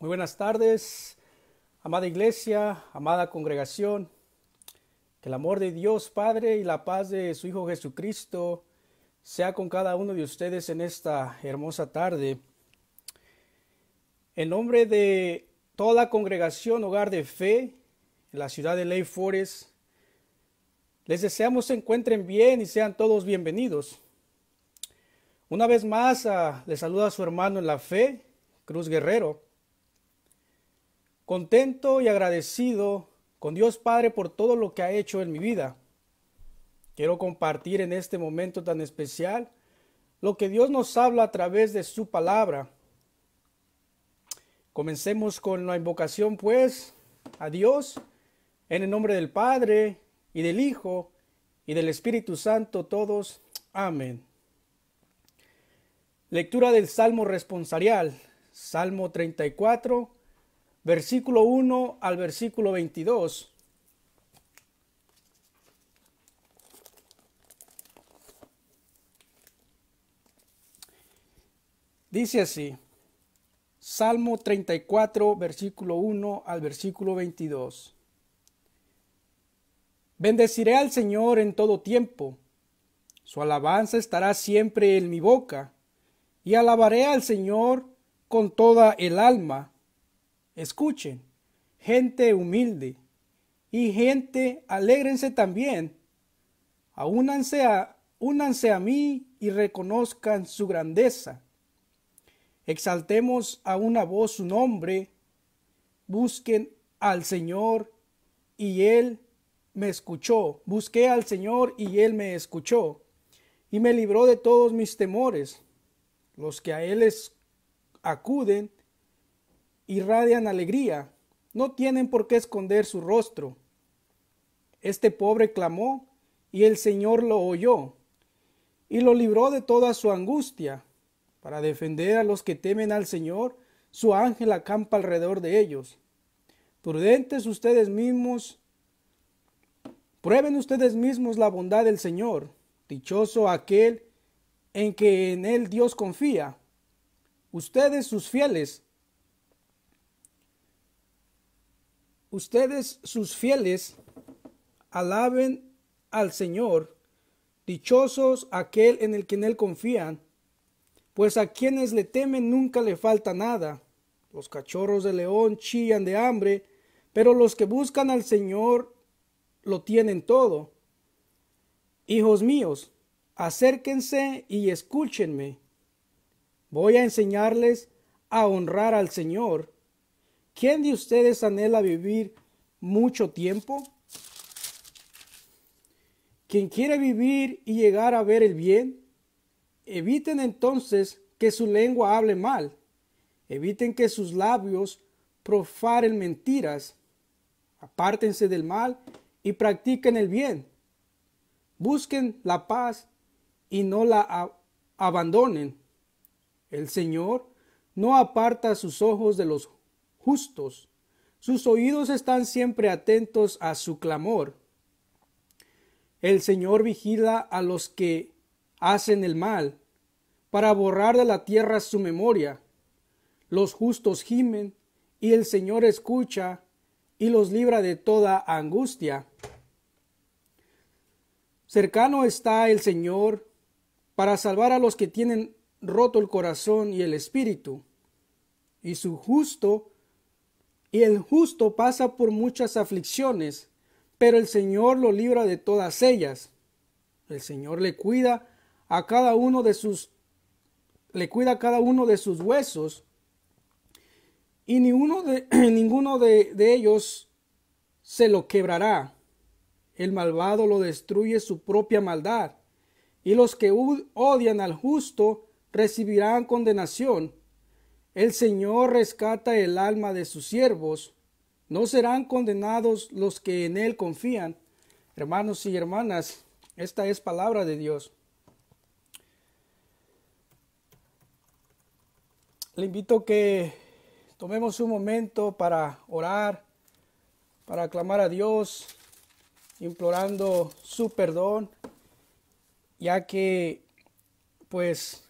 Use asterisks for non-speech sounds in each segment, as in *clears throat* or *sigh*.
Muy buenas tardes, amada iglesia, amada congregación. Que el amor de Dios Padre y la paz de su Hijo Jesucristo sea con cada uno de ustedes en esta hermosa tarde. En nombre de toda la congregación Hogar de Fe en la ciudad de Ley Forest, les deseamos se encuentren bien y sean todos bienvenidos. Una vez más, ah, les saluda a su hermano en la fe, Cruz Guerrero contento y agradecido con Dios Padre por todo lo que ha hecho en mi vida. Quiero compartir en este momento tan especial lo que Dios nos habla a través de su palabra. Comencemos con la invocación, pues, a Dios, en el nombre del Padre y del Hijo y del Espíritu Santo, todos. Amén. Lectura del Salmo responsarial, Salmo 34, versículo 1 al versículo 22. Dice así, Salmo 34, versículo 1 al versículo 22. Bendeciré al Señor en todo tiempo, su alabanza estará siempre en mi boca, y alabaré al Señor con toda el alma Escuchen, gente humilde y gente, alégrense también. Aúnanse a, únanse a mí y reconozcan su grandeza. Exaltemos a una voz su nombre. Busquen al Señor y Él me escuchó. Busqué al Señor y Él me escuchó y me libró de todos mis temores. Los que a Él acuden irradian alegría, no tienen por qué esconder su rostro. Este pobre clamó, y el Señor lo oyó, y lo libró de toda su angustia. Para defender a los que temen al Señor, su ángel acampa alrededor de ellos. Prudentes ustedes mismos, prueben ustedes mismos la bondad del Señor. Dichoso aquel en que en él Dios confía. Ustedes, sus fieles, Ustedes, sus fieles, alaben al Señor, dichosos aquel en el que en Él confían, pues a quienes le temen nunca le falta nada. Los cachorros de león chillan de hambre, pero los que buscan al Señor lo tienen todo. Hijos míos, acérquense y escúchenme. Voy a enseñarles a honrar al Señor. ¿Quién de ustedes anhela vivir mucho tiempo? Quien quiere vivir y llegar a ver el bien, eviten entonces que su lengua hable mal, eviten que sus labios profaren mentiras, apártense del mal y practiquen el bien, busquen la paz y no la abandonen. El Señor no aparta sus ojos de los justos. Sus oídos están siempre atentos a su clamor. El Señor vigila a los que hacen el mal, para borrar de la tierra su memoria. Los justos gimen, y el Señor escucha, y los libra de toda angustia. Cercano está el Señor para salvar a los que tienen roto el corazón y el espíritu, y su justo y el justo pasa por muchas aflicciones, pero el Señor lo libra de todas ellas. El Señor le cuida a cada uno de sus le cuida cada uno de sus huesos y ni de, *clears throat* ninguno de, de ellos se lo quebrará. El malvado lo destruye su propia maldad y los que odian al justo recibirán condenación. El Señor rescata el alma de sus siervos. No serán condenados los que en Él confían. Hermanos y hermanas, esta es palabra de Dios. Le invito que tomemos un momento para orar, para aclamar a Dios, implorando su perdón, ya que pues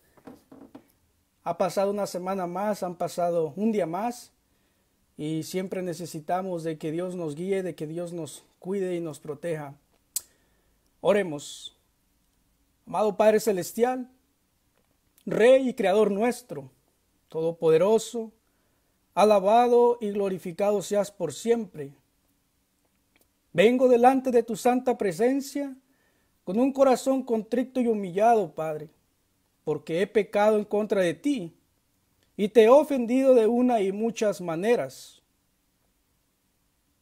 ha pasado una semana más, han pasado un día más y siempre necesitamos de que Dios nos guíe, de que Dios nos cuide y nos proteja. Oremos. Amado Padre Celestial, Rey y Creador nuestro, Todopoderoso, alabado y glorificado seas por siempre. Vengo delante de tu santa presencia con un corazón contrito y humillado, Padre porque he pecado en contra de ti y te he ofendido de una y muchas maneras.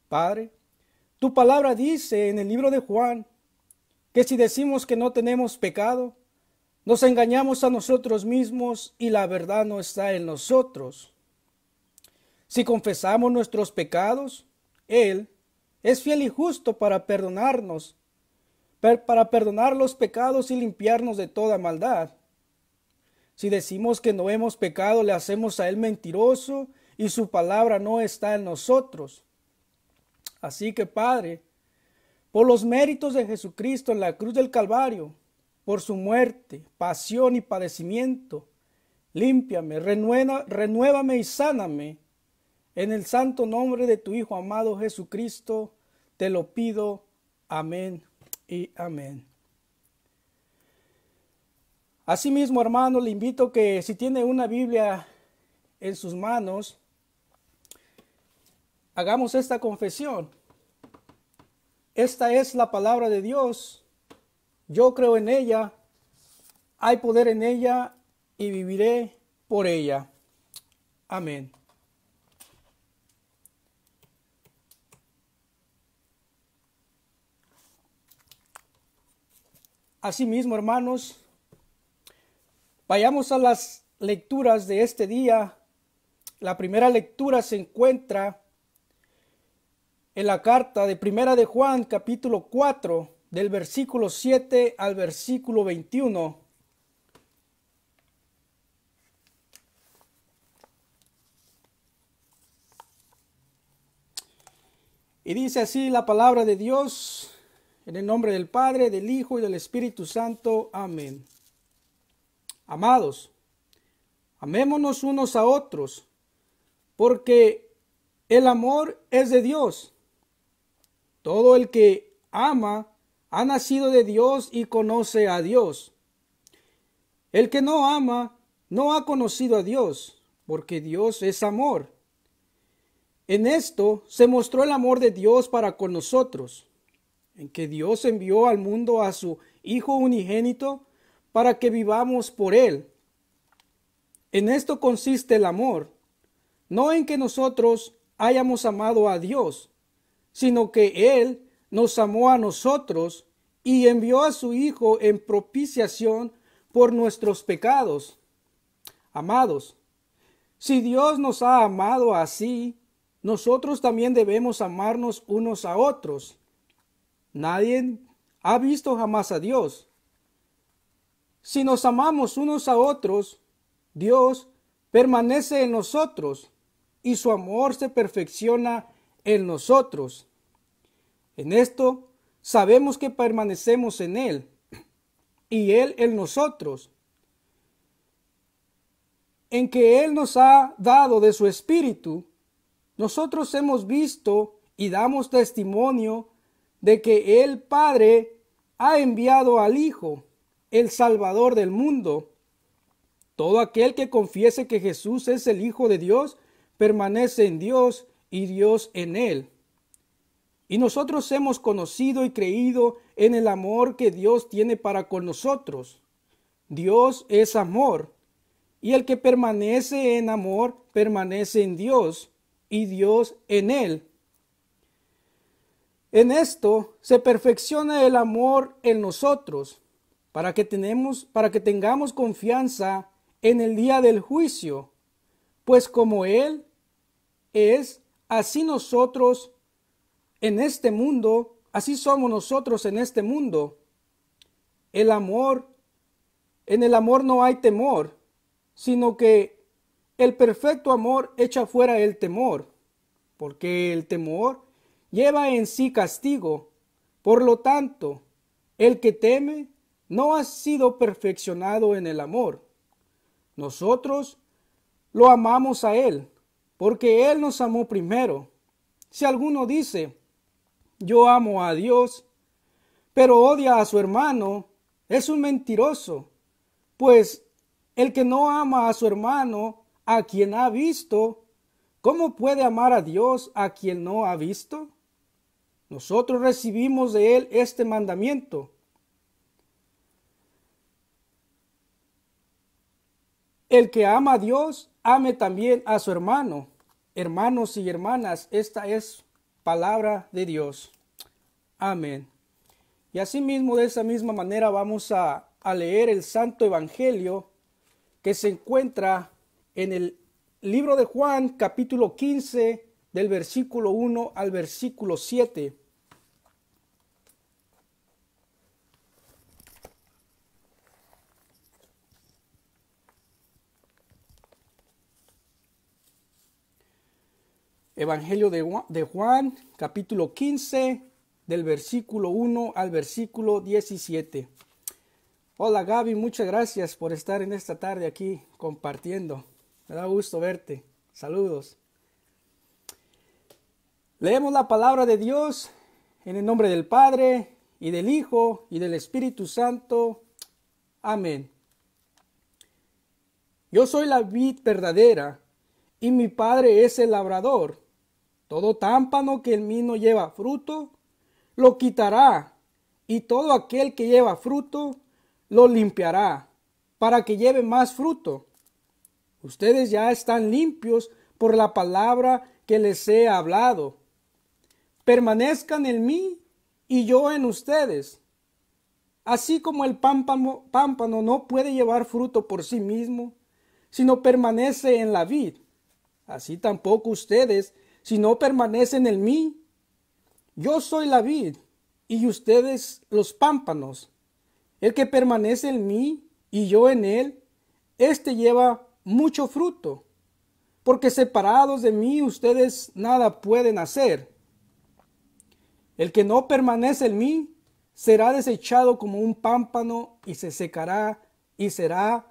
Padre, tu palabra dice en el libro de Juan que si decimos que no tenemos pecado, nos engañamos a nosotros mismos y la verdad no está en nosotros. Si confesamos nuestros pecados, Él es fiel y justo para perdonarnos, para perdonar los pecados y limpiarnos de toda maldad. Si decimos que no hemos pecado, le hacemos a Él mentiroso y su palabra no está en nosotros. Así que, Padre, por los méritos de Jesucristo en la cruz del Calvario, por su muerte, pasión y padecimiento, límpiame, renuévame y sáname. En el santo nombre de tu Hijo amado Jesucristo, te lo pido. Amén y amén. Asimismo, hermano, le invito que si tiene una Biblia en sus manos, hagamos esta confesión. Esta es la palabra de Dios. Yo creo en ella. Hay poder en ella y viviré por ella. Amén. Asimismo, hermanos, Vayamos a las lecturas de este día. La primera lectura se encuentra en la carta de Primera de Juan, capítulo 4, del versículo 7 al versículo 21. Y dice así la palabra de Dios, en el nombre del Padre, del Hijo y del Espíritu Santo. Amén. Amados, amémonos unos a otros, porque el amor es de Dios. Todo el que ama ha nacido de Dios y conoce a Dios. El que no ama no ha conocido a Dios, porque Dios es amor. En esto se mostró el amor de Dios para con nosotros, en que Dios envió al mundo a su Hijo unigénito para que vivamos por Él. En esto consiste el amor, no en que nosotros hayamos amado a Dios, sino que Él nos amó a nosotros y envió a su Hijo en propiciación por nuestros pecados. Amados, si Dios nos ha amado así, nosotros también debemos amarnos unos a otros. Nadie ha visto jamás a Dios. Si nos amamos unos a otros, Dios permanece en nosotros y su amor se perfecciona en nosotros. En esto sabemos que permanecemos en Él y Él en nosotros, en que Él nos ha dado de su Espíritu, nosotros hemos visto y damos testimonio de que el Padre ha enviado al Hijo el Salvador del mundo. Todo aquel que confiese que Jesús es el Hijo de Dios, permanece en Dios y Dios en él. Y nosotros hemos conocido y creído en el amor que Dios tiene para con nosotros. Dios es amor, y el que permanece en amor permanece en Dios y Dios en él. En esto se perfecciona el amor en nosotros para que, tenemos, para que tengamos confianza en el día del juicio, pues como Él es, así nosotros en este mundo, así somos nosotros en este mundo. El amor, en el amor no hay temor, sino que el perfecto amor echa fuera el temor, porque el temor lleva en sí castigo. Por lo tanto, el que teme no ha sido perfeccionado en el amor. Nosotros lo amamos a Él, porque Él nos amó primero. Si alguno dice, yo amo a Dios, pero odia a su hermano, es un mentiroso, pues el que no ama a su hermano, a quien ha visto, ¿cómo puede amar a Dios a quien no ha visto? Nosotros recibimos de Él este mandamiento El que ama a Dios, ame también a su hermano. Hermanos y hermanas, esta es palabra de Dios. Amén. Y asimismo, de esa misma manera, vamos a, a leer el Santo Evangelio que se encuentra en el libro de Juan, capítulo 15, del versículo 1 al versículo 7. Evangelio de Juan, capítulo 15, del versículo 1 al versículo 17. Hola Gaby, muchas gracias por estar en esta tarde aquí compartiendo. Me da gusto verte. Saludos. Leemos la palabra de Dios en el nombre del Padre y del Hijo y del Espíritu Santo. Amén. Yo soy la vid verdadera y mi Padre es el labrador. Todo támpano que en mí no lleva fruto, lo quitará, y todo aquel que lleva fruto, lo limpiará, para que lleve más fruto. Ustedes ya están limpios por la palabra que les he hablado. Permanezcan en mí y yo en ustedes. Así como el pámpano, pámpano no puede llevar fruto por sí mismo, sino permanece en la vid, así tampoco ustedes si no permanecen en mí. Yo soy la vid y ustedes los pámpanos. El que permanece en mí y yo en él, éste lleva mucho fruto, porque separados de mí ustedes nada pueden hacer. El que no permanece en mí será desechado como un pámpano y se secará y será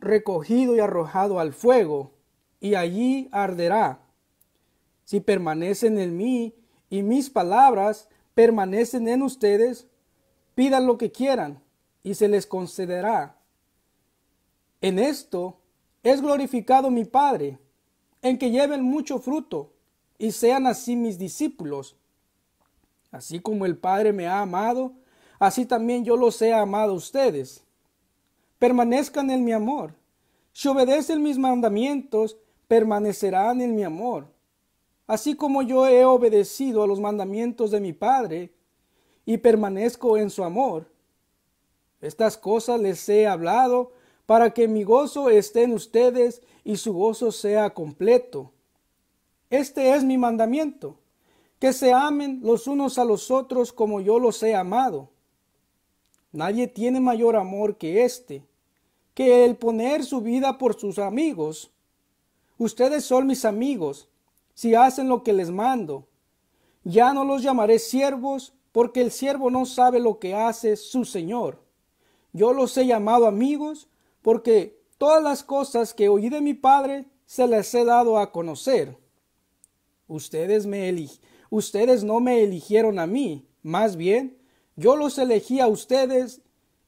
recogido y arrojado al fuego, y allí arderá. Si permanecen en mí y mis palabras permanecen en ustedes, pidan lo que quieran y se les concederá. En esto es glorificado mi Padre, en que lleven mucho fruto y sean así mis discípulos. Así como el Padre me ha amado, así también yo los he amado a ustedes. Permanezcan en mi amor. Si obedecen mis mandamientos, permanecerán en mi amor así como yo he obedecido a los mandamientos de mi Padre y permanezco en su amor. Estas cosas les he hablado para que mi gozo esté en ustedes y su gozo sea completo. Este es mi mandamiento, que se amen los unos a los otros como yo los he amado. Nadie tiene mayor amor que este, que el poner su vida por sus amigos. Ustedes son mis amigos si hacen lo que les mando. Ya no los llamaré siervos, porque el siervo no sabe lo que hace su Señor. Yo los he llamado amigos, porque todas las cosas que oí de mi Padre se les he dado a conocer. Ustedes, me ustedes no me eligieron a mí, más bien, yo los elegí a ustedes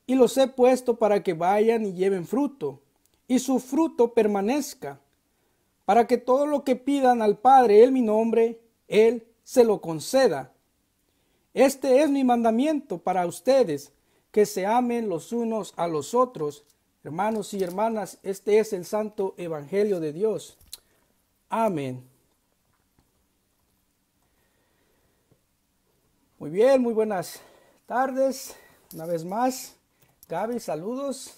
y los he puesto para que vayan y lleven fruto, y su fruto permanezca para que todo lo que pidan al Padre en mi nombre, Él se lo conceda. Este es mi mandamiento para ustedes, que se amen los unos a los otros. Hermanos y hermanas, este es el santo Evangelio de Dios. Amén. Muy bien, muy buenas tardes. Una vez más, Gaby, saludos.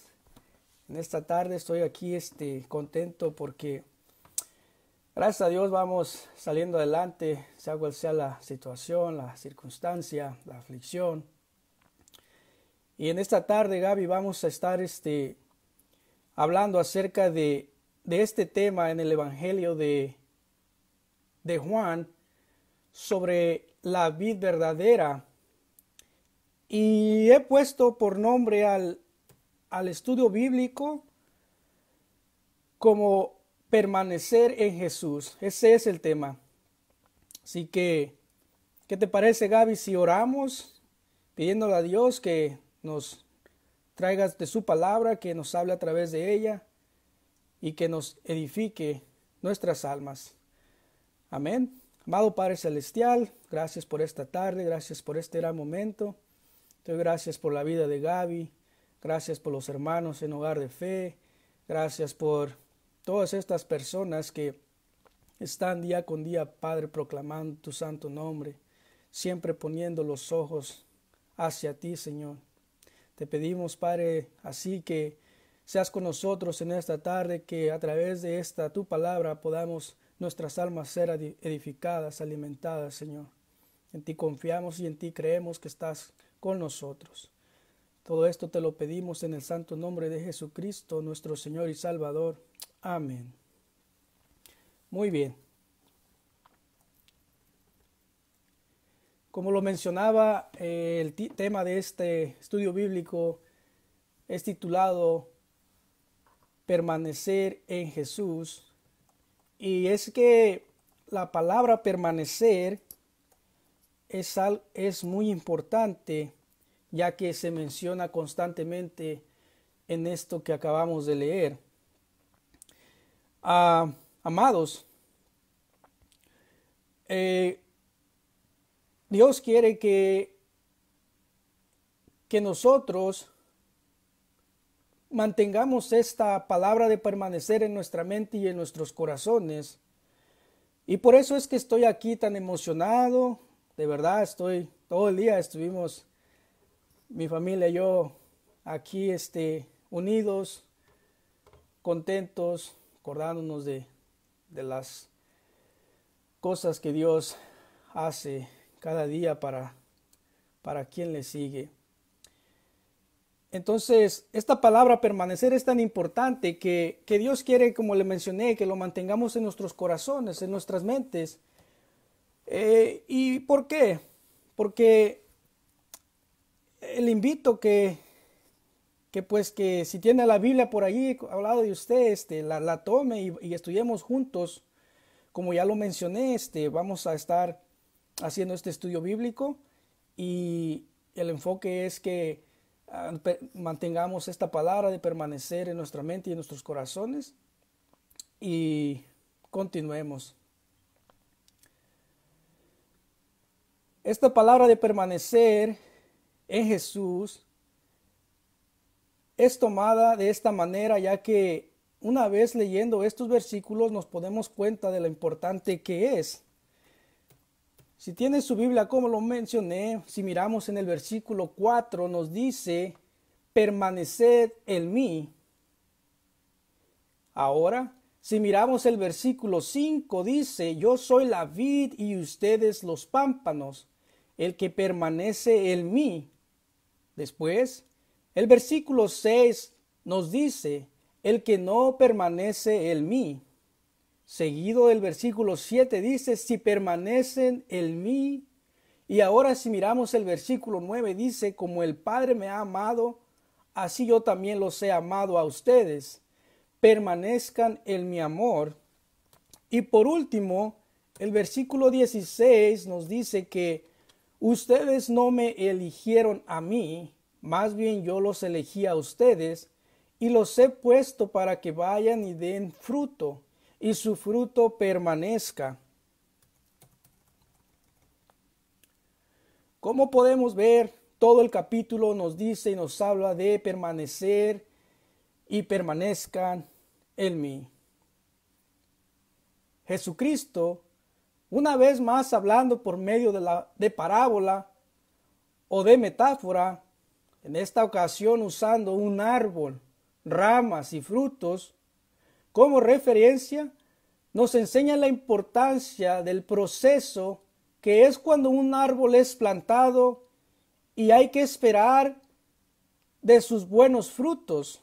En esta tarde estoy aquí este, contento porque Gracias a Dios vamos saliendo adelante, sea cual sea la situación, la circunstancia, la aflicción. Y en esta tarde, Gaby, vamos a estar este, hablando acerca de, este tema en el Evangelio de, de Juan sobre la vid verdadera. Y he puesto por nombre al, al estudio bíblico como permanecer en Jesús. Ese es el tema. Así que, ¿qué te parece Gaby si oramos pidiéndole a Dios que nos traigas de su palabra, que nos hable a través de ella y que nos edifique nuestras almas? Amén. Amado Padre Celestial, gracias por esta tarde, gracias por este gran momento. doy gracias por la vida de Gaby, gracias por los hermanos en hogar de fe, gracias por todas estas personas que están día con día, Padre, proclamando tu santo nombre, siempre poniendo los ojos hacia ti, Señor. Te pedimos, Padre, así que seas con nosotros en esta tarde, que a través de esta tu palabra podamos nuestras almas ser edificadas, alimentadas, Señor. En ti confiamos y en ti creemos que estás con nosotros. Todo esto te lo pedimos en el santo nombre de Jesucristo, nuestro Señor y Salvador. Amén. Muy bien. Como lo mencionaba, eh, el tema de este estudio bíblico es titulado Permanecer en Jesús. Y es que la palabra permanecer es, es muy importante ya que se menciona constantemente en esto que acabamos de leer amados, eh, Dios quiere que, que nosotros mantengamos esta palabra de permanecer en nuestra mente y en nuestros corazones. Y por eso es que estoy aquí tan emocionado. De verdad, estoy todo el día estuvimos mi familia y yo aquí este unidos, contentos, acordándonos de, las cosas que Dios hace cada día para, para quien le sigue. Entonces, esta palabra permanecer es tan importante que, Dios quiere, como le mencioné, que lo mantengamos en nuestros corazones, en nuestras mentes. Eh, ¿Y por qué? Porque el invito que que pues que si tiene la Biblia por ahí al lado de usted, este, la, tome y, estudiemos juntos. Como ya lo mencioné, este, vamos a estar haciendo este estudio bíblico y el enfoque es que ah, mantengamos esta palabra de permanecer en nuestra mente y en nuestros corazones y continuemos. Esta palabra de permanecer en Jesús es tomada de esta manera ya que una vez leyendo estos versículos nos podemos cuenta de lo importante que es. Si tiene su Biblia, como lo mencioné, si miramos en el versículo 4, nos dice, permaneced en mí. Ahora, si miramos el versículo 5, dice, yo soy la vid y ustedes los pámpanos, el que permanece en mí. Después, el versículo 6 nos dice, el que no permanece en mí. Seguido del versículo 7 dice, si permanecen en mí. Y ahora si miramos el versículo 9 dice, como el Padre me ha amado, así yo también los he amado a ustedes. Permanezcan en mi amor. Y por último, el versículo 16 nos dice que ustedes no me eligieron a mí, más bien yo los elegí a ustedes y los he puesto para que vayan y den fruto, y su fruto permanezca. Como podemos ver, todo el capítulo nos dice y nos habla de permanecer y permanezcan en mí. Jesucristo, una vez más hablando por medio de, la, parábola o de metáfora, en esta ocasión usando un árbol, ramas y frutos, como referencia, nos enseña la importancia del proceso que es cuando un árbol es plantado y hay que esperar de sus buenos frutos.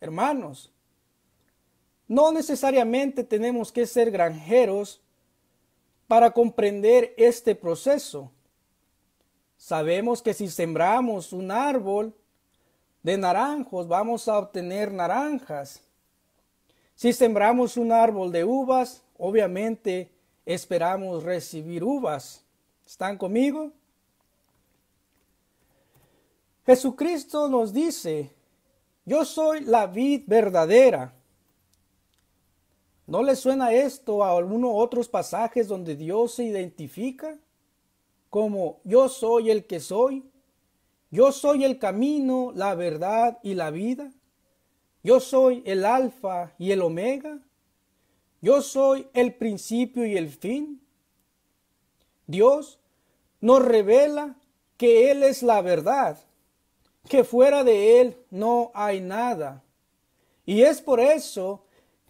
Hermanos, no necesariamente tenemos que ser granjeros para comprender este proceso. Sabemos que si sembramos un árbol de naranjos, vamos a obtener naranjas. Si sembramos un árbol de uvas, obviamente esperamos recibir uvas. ¿Están conmigo? Jesucristo nos dice, yo soy la vid verdadera. ¿No le suena esto a algunos otros pasajes donde Dios se identifica? como yo soy el que soy, yo soy el camino, la verdad y la vida, yo soy el alfa y el omega, yo soy el principio y el fin. Dios nos revela que Él es la verdad, que fuera de Él no hay nada. Y es por eso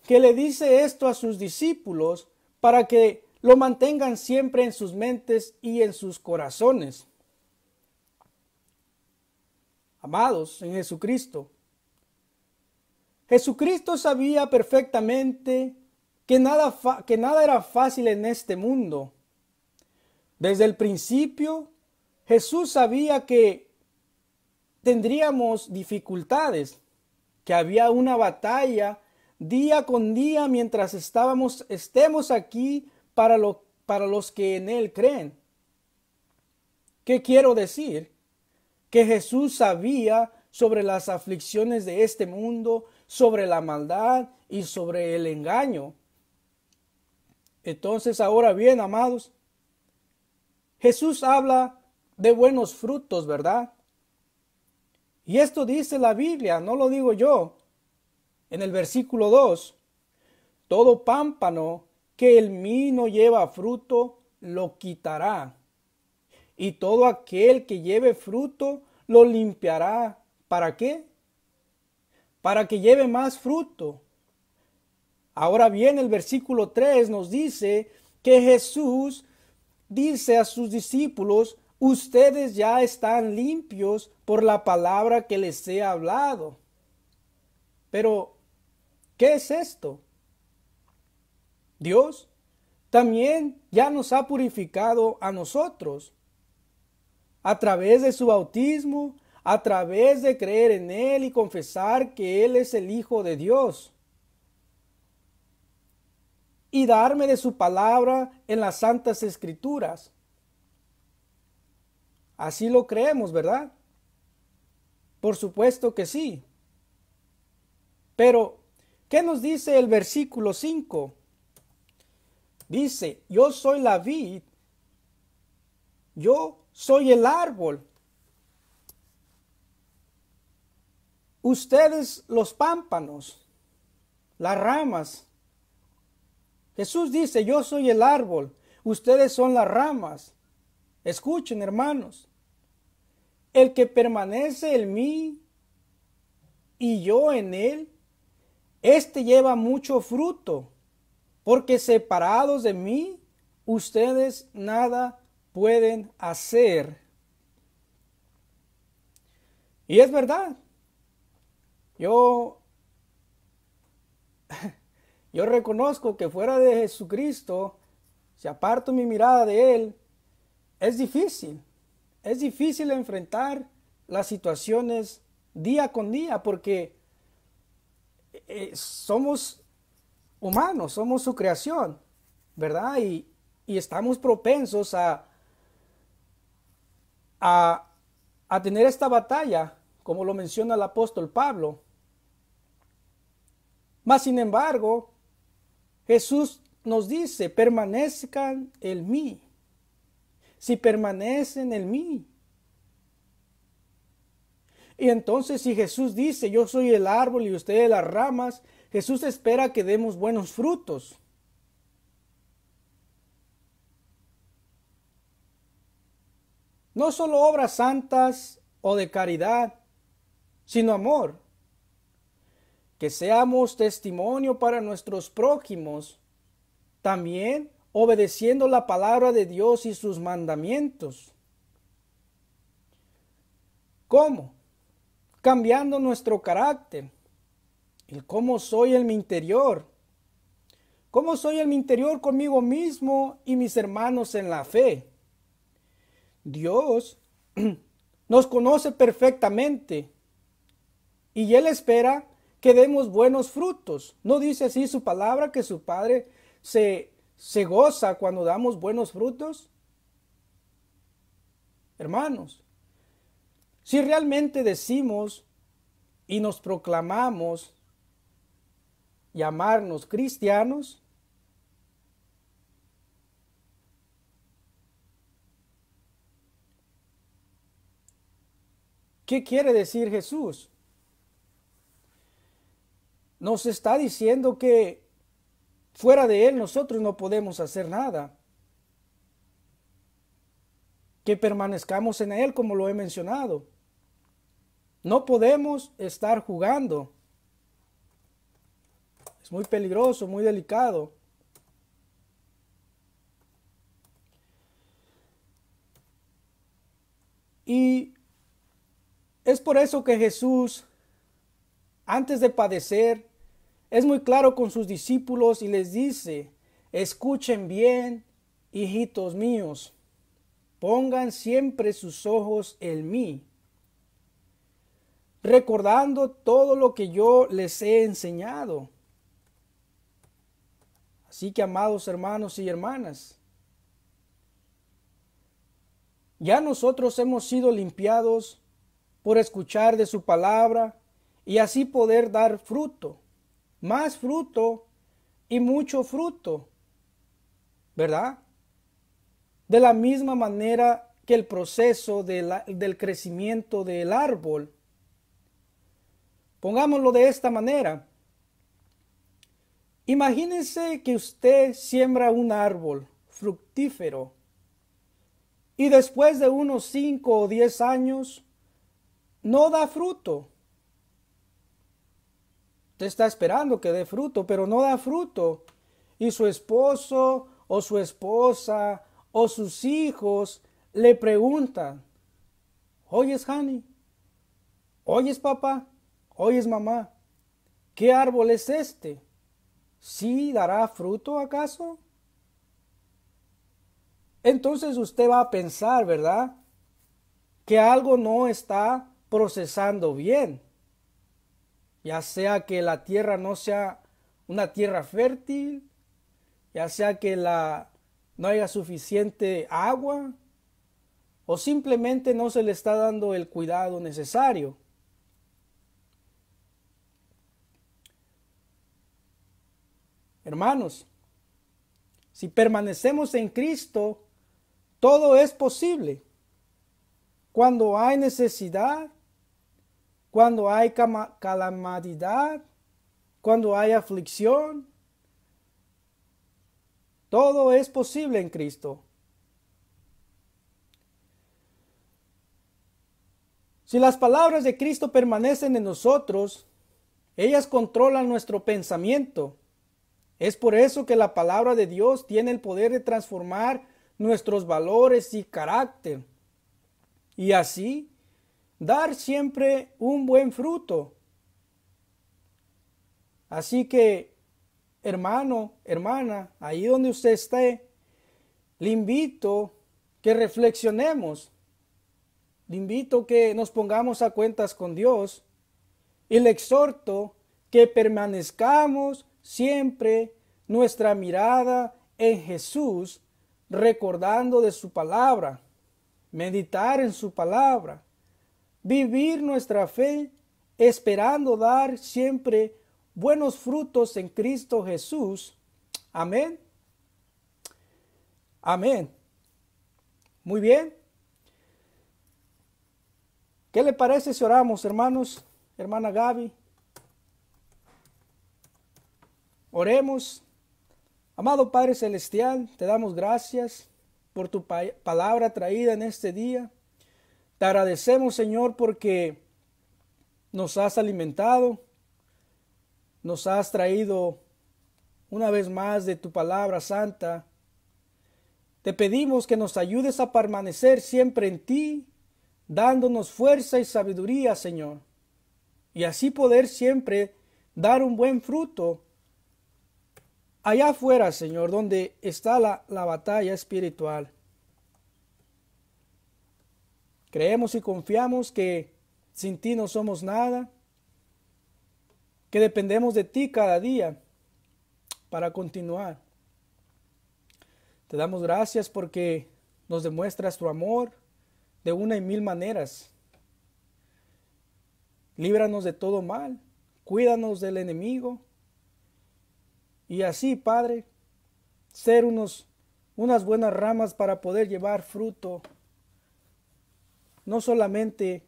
que le dice esto a sus discípulos para que lo mantengan siempre en sus mentes y en sus corazones. Amados en Jesucristo, Jesucristo sabía perfectamente que nada, que nada era fácil en este mundo. Desde el principio, Jesús sabía que tendríamos dificultades, que había una batalla día con día mientras estábamos, estemos aquí para, para los que en Él creen. ¿Qué quiero decir? Que Jesús sabía sobre las aflicciones de este mundo, sobre la maldad y sobre el engaño. Entonces ahora bien, amados, Jesús habla de buenos frutos, ¿verdad? Y esto dice la Biblia, no lo digo yo. En el versículo 2, todo pámpano que el mí no lleva fruto, lo quitará. Y todo aquel que lleve fruto, lo limpiará. ¿Para qué? Para que lleve más fruto. Ahora bien, el versículo 3 nos dice que Jesús dice a sus discípulos, ustedes ya están limpios por la palabra que les he hablado. Pero, ¿qué es esto? Dios también ya nos ha purificado a nosotros a través de su bautismo, a través de creer en Él y confesar que Él es el Hijo de Dios y darme de su palabra en las santas escrituras. Así lo creemos, ¿verdad? Por supuesto que sí. Pero, ¿qué nos dice el versículo 5? Dice, yo soy la vid, yo soy el árbol. Ustedes los pámpanos, las ramas. Jesús dice, yo soy el árbol, ustedes son las ramas. Escuchen, hermanos. El que permanece en mí y yo en él, éste lleva mucho fruto porque separados de mí, ustedes nada pueden hacer. Y es verdad. Yo, *laughs* yo reconozco que fuera de Jesucristo, si aparto mi mirada de Él, es difícil. Es difícil enfrentar las situaciones día con día porque eh, somos humanos, somos su creación, ¿verdad? Y, estamos propensos a, a, a tener esta batalla, como lo menciona el apóstol Pablo. Mas, sin embargo, Jesús nos dice, permanezcan en mí. Si permanecen en mí. Y entonces si Jesús dice, yo soy el árbol y ustedes las ramas, Jesús espera que demos buenos frutos. No solo obras santas o de caridad, sino amor. Que seamos testimonio para nuestros prójimos, también obedeciendo la palabra de Dios y sus mandamientos. ¿Cómo? Cambiando nuestro carácter el cómo soy en mi interior. Cómo soy en mi interior conmigo mismo y mis hermanos en la fe. Dios *clears throat* nos conoce perfectamente y Él espera que demos buenos frutos. ¿No dice así su palabra que su Padre se, se goza cuando damos buenos frutos? Hermanos, si realmente decimos y nos proclamamos llamarnos cristianos, ¿qué quiere decir Jesús? Nos está diciendo que fuera de Él nosotros no podemos hacer nada. Que permanezcamos en Él como lo he mencionado. No podemos estar jugando es muy peligroso, muy delicado. Y es por eso que Jesús, antes de padecer, es muy claro con sus discípulos y les dice, escuchen bien, hijitos míos, pongan siempre sus ojos en mí, recordando todo lo que yo les he enseñado Así que, amados hermanos y hermanas, ya nosotros hemos sido limpiados por escuchar de su palabra y así poder dar fruto, más fruto y mucho fruto, ¿verdad? De la misma manera que el proceso del crecimiento del árbol. Pongámoslo de esta manera. Imagínense que usted siembra un árbol fructífero y después de unos 5 o 10 años no da fruto. Usted está esperando que dé fruto, pero no da fruto. Y su esposo o su esposa o sus hijos le preguntan, oyes, honey, oyes, papá, oyes, mamá, ¿qué árbol es este? ¿sí dará fruto acaso? Entonces usted va a pensar, ¿verdad? Que algo no está procesando bien. Ya sea que la tierra no sea una tierra fértil, ya sea que no haya suficiente agua, o simplemente no se le está dando el cuidado necesario. Hermanos, si permanecemos en Cristo, todo es posible. Cuando hay necesidad, cuando hay calamidad, cuando hay aflicción, todo es posible en Cristo. Si las palabras de Cristo permanecen en nosotros, ellas controlan nuestro pensamiento es por eso que la palabra de Dios tiene el poder de transformar nuestros valores y carácter. Y así, dar siempre un buen fruto. Así que, hermano, hermana, ahí donde usted esté, le invito que reflexionemos. Le invito que nos pongamos a cuentas con Dios y le exhorto que permanezcamos siempre nuestra mirada en Jesús, recordando de su palabra, meditar en su palabra, vivir nuestra fe, esperando dar siempre buenos frutos en Cristo Jesús. Amén. Amén. Muy bien. ¿Qué le parece si oramos, hermanos? Hermana Gaby. Oremos. Amado Padre Celestial, te damos gracias por tu palabra traída en este día. Te agradecemos, Señor, porque nos has alimentado, nos has traído una vez más de tu palabra santa. Te pedimos que nos ayudes a permanecer siempre en ti, dándonos fuerza y sabiduría, Señor, y así poder siempre dar un buen fruto allá afuera, Señor, donde está la, batalla espiritual. Creemos y confiamos que sin ti no somos nada, que dependemos de ti cada día para continuar. Te damos gracias porque nos demuestras tu amor de una y mil maneras. Líbranos de todo mal, cuídanos del enemigo, y así, Padre, ser unos, unas buenas ramas para poder llevar fruto, no solamente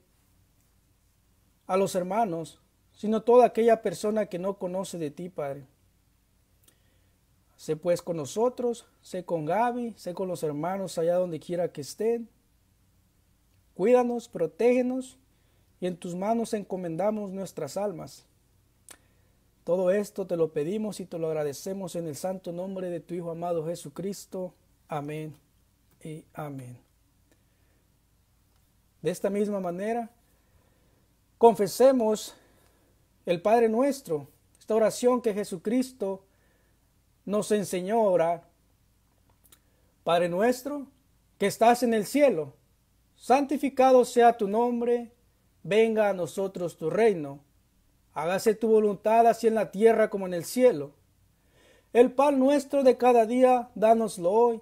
a los hermanos, sino toda aquella persona que no conoce de ti, Padre. Sé pues con nosotros, sé con Gaby, sé con los hermanos allá donde quiera que estén. Cuídanos, protégenos y en tus manos encomendamos nuestras almas. Todo esto te lo pedimos y te lo agradecemos en el santo nombre de tu Hijo amado Jesucristo. Amén y amén. De esta misma manera, confesemos el Padre nuestro, esta oración que Jesucristo nos enseñó a orar. Padre nuestro, que estás en el cielo, santificado sea tu nombre, venga a nosotros tu reino hágase tu voluntad así en la tierra como en el cielo. El pan nuestro de cada día, dánoslo hoy,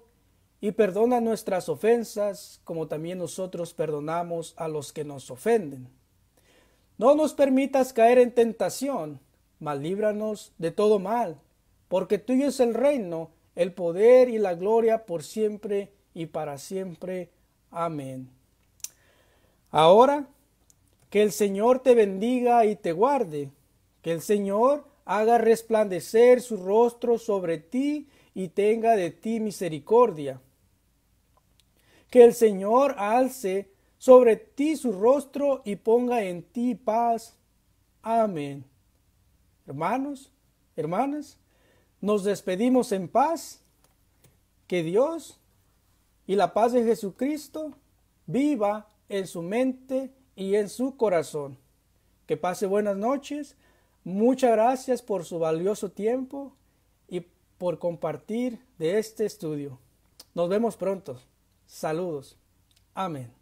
y perdona nuestras ofensas, como también nosotros perdonamos a los que nos ofenden. No nos permitas caer en tentación, mas líbranos de todo mal, porque tuyo es el reino, el poder y la gloria por siempre y para siempre. Amén. Ahora que el Señor te bendiga y te guarde. Que el Señor haga resplandecer su rostro sobre ti y tenga de ti misericordia. Que el Señor alce sobre ti su rostro y ponga en ti paz. Amén. Hermanos, hermanas, nos despedimos en paz. Que Dios y la paz de Jesucristo viva en su mente y en su corazón. Que pase buenas noches. Muchas gracias por su valioso tiempo y por compartir de este estudio. Nos vemos pronto. Saludos. Amén.